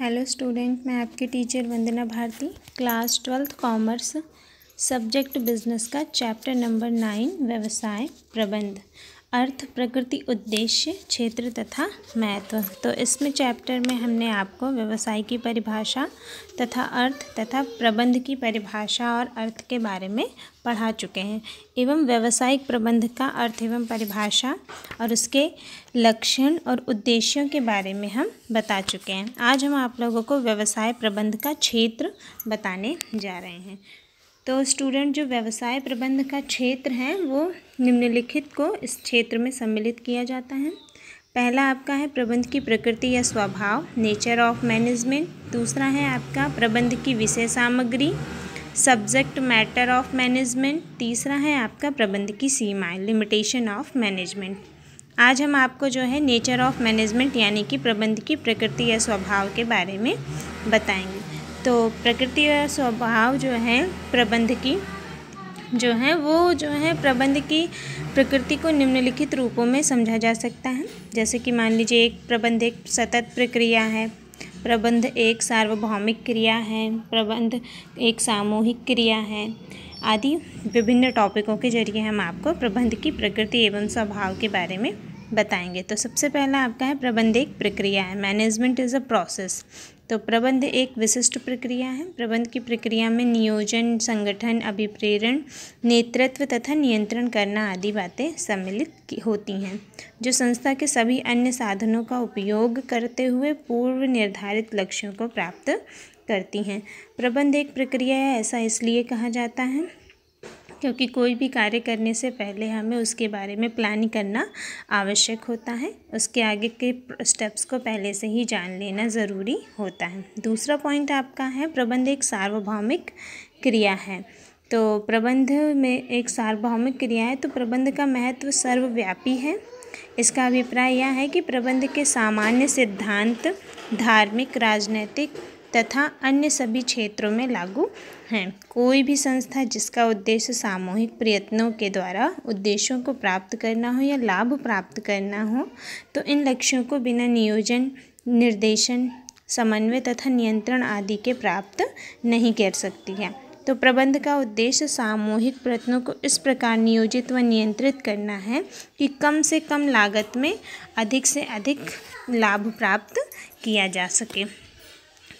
hello student मैं आपकी teacher Vandana Bharati class twelfth commerce subject business का चैप्टर नंबर नाइन व्यवसाय प्रबंध अर्थ प्रकृति उद्देश्य क्षेत्र तथा महत्व तो इसमें चैप्टर में हमने आपको व्यवसाय की परिभाषा तथा अर्थ तथा प्रबंध की परिभाषा और अर्थ के बारे में पढ़ा चुके हैं एवं व्यवसायिक प्रबंध का अर्थ एवं परिभाषा और उसके लक्षण और उद्देश्यों के बारे में हम बता चुके हैं आज हम आप लोगों को व्यवसाय प्रबंध का क्षेत्र बताने जा रहे हैं तो स्टूडेंट जो व्यवसाय प्रबंध का क्षेत्र है वो निम्नलिखित को इस क्षेत्र में सम्मिलित किया जाता है पहला आपका है प्रबंध की प्रकृति या स्वभाव नेचर ऑफ मैनेजमेंट दूसरा है आपका प्रबंध की विषय सामग्री सब्जेक्ट मैटर ऑफ मैनेजमेंट तीसरा है आपका प्रबंध की सीमाएं लिमिटेशन ऑफ मैनेजमेंट आज हम आपको जो है नेचर ऑफ मैनेजमेंट यानी कि प्रबंध की प्रकृति या स्वभाव के बारे में बताएंगे तो प्रकृति स्वभाव जो है प्रबंध की जो है वो जो है प्रबंध की प्रकृति को निम्नलिखित रूपों में समझा जा सकता है जैसे कि मान लीजिए एक प्रबंध एक सतत प्रक्रिया है प्रबंध एक सार्वभौमिक क्रिया है प्रबंध एक सामूहिक क्रिया है आदि विभिन्न टॉपिकों के जरिए हम आपको प्रबंध की प्रकृति एवं स्वभाव के बारे में बताएंगे तो सबसे पहला आपका है प्रबंध एक प्रक्रिया है मैनेजमेंट इज़ अ प्रोसेस तो प्रबंध एक विशिष्ट प्रक्रिया है प्रबंध की प्रक्रिया में नियोजन संगठन अभिप्रेरण नेतृत्व तथा नियंत्रण करना आदि बातें सम्मिलित होती हैं जो संस्था के सभी अन्य साधनों का उपयोग करते हुए पूर्व निर्धारित लक्ष्यों को प्राप्त करती हैं प्रबंध एक प्रक्रिया ऐसा इसलिए कहा जाता है क्योंकि कोई भी कार्य करने से पहले हमें उसके बारे में प्लानिंग करना आवश्यक होता है उसके आगे के स्टेप्स को पहले से ही जान लेना ज़रूरी होता है दूसरा पॉइंट आपका है प्रबंध एक सार्वभौमिक क्रिया है तो प्रबंध में एक सार्वभौमिक क्रिया है तो प्रबंध का महत्व सर्वव्यापी है इसका अभिप्राय यह है कि प्रबंध के सामान्य सिद्धांत धार्मिक राजनैतिक तथा अन्य सभी क्षेत्रों में लागू हैं कोई भी संस्था जिसका उद्देश्य सामूहिक प्रयत्नों के द्वारा उद्देश्यों को प्राप्त करना हो या लाभ प्राप्त करना हो तो इन लक्ष्यों को बिना नियोजन निर्देशन समन्वय तथा नियंत्रण आदि के प्राप्त नहीं कर सकती है तो प्रबंध का उद्देश्य सामूहिक प्रयत्नों को इस प्रकार नियोजित व नियंत्रित करना है कि कम से कम लागत में अधिक से अधिक लाभ प्राप्त किया जा सके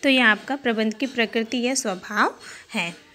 तो यह आपका प्रबंध की प्रकृति या स्वभाव है